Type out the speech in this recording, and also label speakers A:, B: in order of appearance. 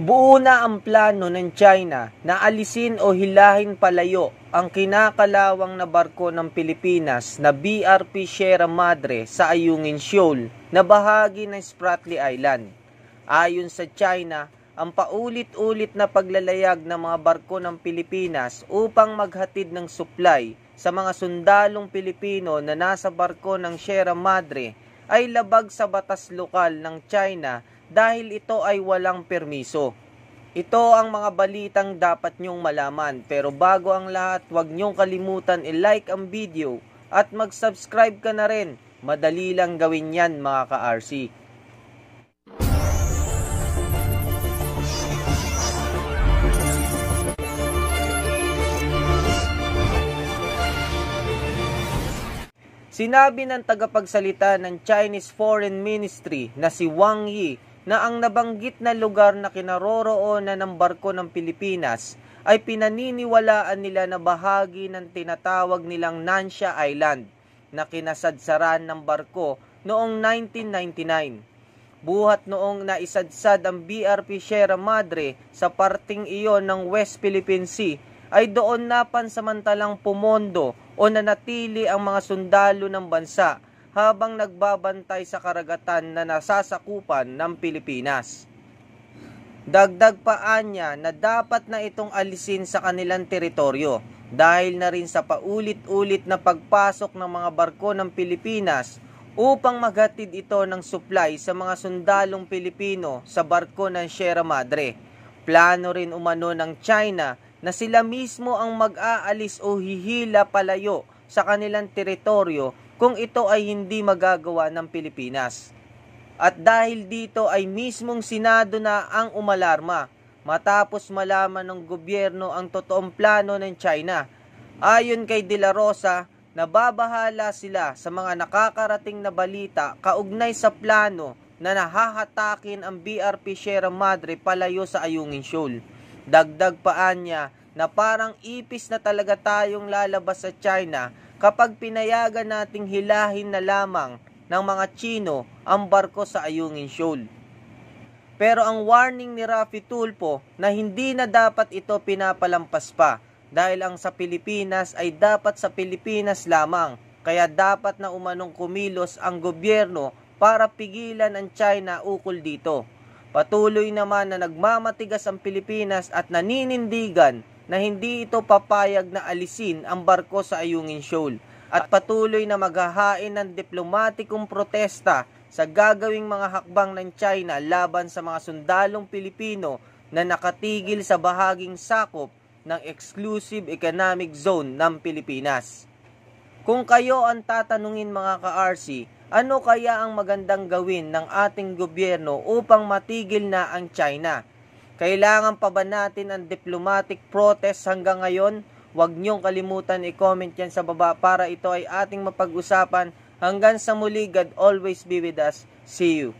A: Buo na ang plano ng China na alisin o hilahin palayo ang kinakalawang na barko ng Pilipinas na BRP Sierra Madre sa Ayungin Shoal na bahagi ng Spratly Island. Ayon sa China, ang paulit-ulit na paglalayag ng mga barko ng Pilipinas upang maghatid ng supply sa mga sundalong Pilipino na nasa barko ng Sierra Madre ay labag sa batas lokal ng China dahil ito ay walang permiso. Ito ang mga balitang dapat nyong malaman. Pero bago ang lahat, huwag nyong kalimutan i-like ang video at mag-subscribe ka na rin. Madali lang gawin yan mga ka-RC. Sinabi ng tagapagsalita ng Chinese Foreign Ministry na si Wang Yi na ang nabanggit na lugar na kinaroroonan ng barko ng Pilipinas ay pinaniniwalaan nila na bahagi ng tinatawag nilang Nansha Island na kinasadsaran ng barko noong 1999. Buhat noong naisadsad ang BRP Sierra Madre sa parting iyon ng West Philippine Sea ay doon napansamantalang pumondo o nanatili ang mga sundalo ng bansa habang nagbabantay sa karagatan na nasasakupan ng Pilipinas. Dagdag pa niya na dapat na itong alisin sa kanilang teritoryo dahil na rin sa paulit-ulit na pagpasok ng mga barko ng Pilipinas upang maghatid ito ng supply sa mga sundalong Pilipino sa barko ng Sierra Madre. Plano rin umano ng China na sila mismo ang mag-aalis o hihila palayo sa kanilang teritoryo kung ito ay hindi magagawa ng Pilipinas. At dahil dito ay mismong Senado na ang umalarma matapos malaman ng gobyerno ang totoong plano ng China. Ayon kay De La Rosa, nababahala sila sa mga nakakarating na balita kaugnay sa plano na nahahatakin ang BRP Sierra Madre palayo sa Ayungin Shoal. Dagdag paan niya na parang ipis na talaga tayong lalabas sa China kapag pinayagan nating hilahin na lamang ng mga Chino ang barko sa Ayungin Shoal. Pero ang warning ni Rafi Tulpo na hindi na dapat ito pinapalampas pa dahil ang sa Pilipinas ay dapat sa Pilipinas lamang kaya dapat na umanong kumilos ang gobyerno para pigilan ang China ukol dito. Patuloy naman na nagmamatigas ang Pilipinas at naninindigan na hindi ito papayag na alisin ang barko sa Ayungin Shoal at patuloy na maghahain ng diplomatikong protesta sa gagawing mga hakbang ng China laban sa mga sundalong Pilipino na nakatigil sa bahaging sakop ng Exclusive Economic Zone ng Pilipinas. Kung kayo ang tatanungin mga ka-RC, ano kaya ang magandang gawin ng ating gobyerno upang matigil na ang China? Kailangan pa ba natin ang diplomatic protest hanggang ngayon? Huwag niyong kalimutan i-comment yan sa baba para ito ay ating mapag-usapan. Hanggang sa muli, God always be with us. See you.